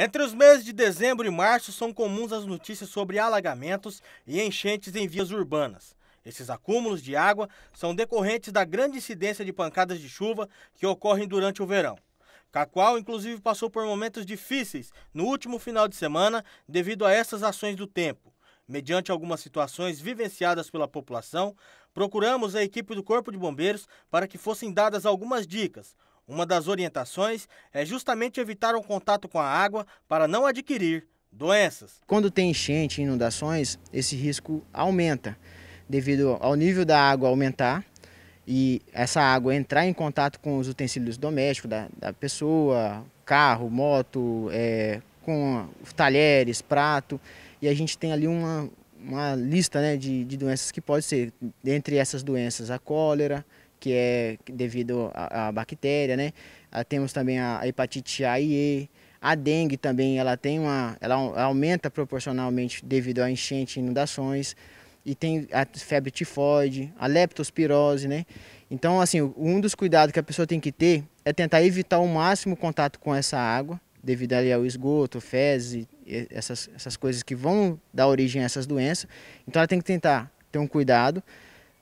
Entre os meses de dezembro e março são comuns as notícias sobre alagamentos e enchentes em vias urbanas. Esses acúmulos de água são decorrentes da grande incidência de pancadas de chuva que ocorrem durante o verão. Cacoal, inclusive, passou por momentos difíceis no último final de semana devido a essas ações do tempo. Mediante algumas situações vivenciadas pela população, procuramos a equipe do Corpo de Bombeiros para que fossem dadas algumas dicas, uma das orientações é justamente evitar o contato com a água para não adquirir doenças. Quando tem enchente e inundações, esse risco aumenta devido ao nível da água aumentar e essa água entrar em contato com os utensílios domésticos da, da pessoa, carro, moto, é, com talheres, prato, e a gente tem ali uma, uma lista né, de, de doenças que pode ser, dentre essas doenças, a cólera, que é devido à bactéria, né? Ah, temos também a, a hepatite A e E, a dengue também, ela tem uma, ela aumenta proporcionalmente devido à enchente e inundações. E tem a febre tifoide, a leptospirose, né? Então, assim, um dos cuidados que a pessoa tem que ter é tentar evitar o máximo contato com essa água, devido ali ao esgoto, fezes, essas, essas coisas que vão dar origem a essas doenças. Então, ela tem que tentar ter um cuidado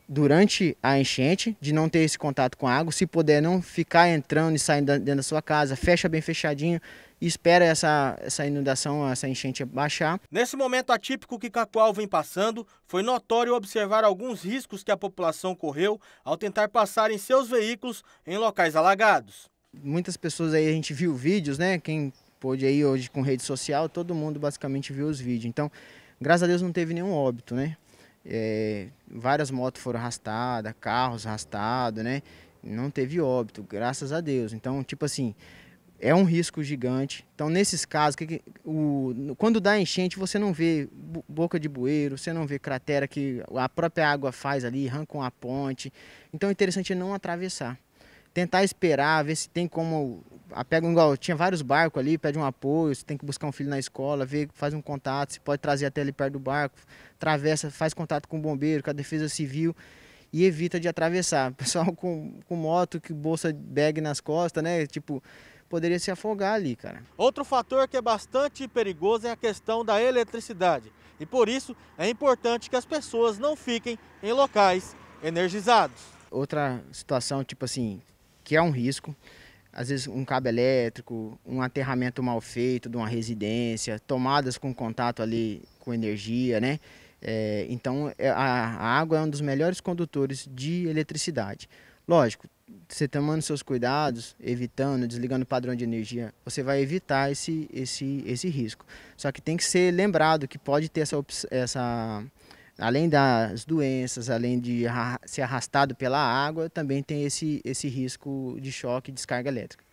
durante a enchente, de não ter esse contato com a água. Se puder, não ficar entrando e saindo dentro da sua casa, fecha bem fechadinho e espera essa, essa inundação, essa enchente baixar. Nesse momento atípico que Cacoal vem passando, foi notório observar alguns riscos que a população correu ao tentar passar em seus veículos em locais alagados. Muitas pessoas aí a gente viu vídeos, né? Quem pôde aí hoje com rede social, todo mundo basicamente viu os vídeos. Então, graças a Deus não teve nenhum óbito, né? É, várias motos foram arrastadas, carros arrastados, né? Não teve óbito, graças a Deus. Então, tipo assim, é um risco gigante. Então, nesses casos, que, o, quando dá enchente, você não vê boca de bueiro, você não vê cratera que a própria água faz ali, arranca uma ponte. Então, é interessante não atravessar tentar esperar, ver se tem como. Ah, pega igual, tinha vários barcos ali, pede um apoio, se tem que buscar um filho na escola, vê, faz um contato, se pode trazer até ali perto do barco, atravessa, faz contato com o bombeiro, com a defesa civil e evita de atravessar. Pessoal com, com moto, que bolsa bag nas costas, né? Tipo, poderia se afogar ali, cara. Outro fator que é bastante perigoso é a questão da eletricidade. E por isso é importante que as pessoas não fiquem em locais energizados. Outra situação, tipo assim, que é um risco. Às vezes um cabo elétrico, um aterramento mal feito de uma residência, tomadas com contato ali com energia, né? É, então é, a, água é um dos melhores condutores de eletricidade. Lógico, você tomando seus cuidados, evitando, desligando o padrão de energia, você vai evitar esse, esse, esse risco. Só que tem que ser lembrado que pode ter essa, essa além das doenças, além de ser arrastado pela água, também tem esse, esse risco de choque e descarga elétrica.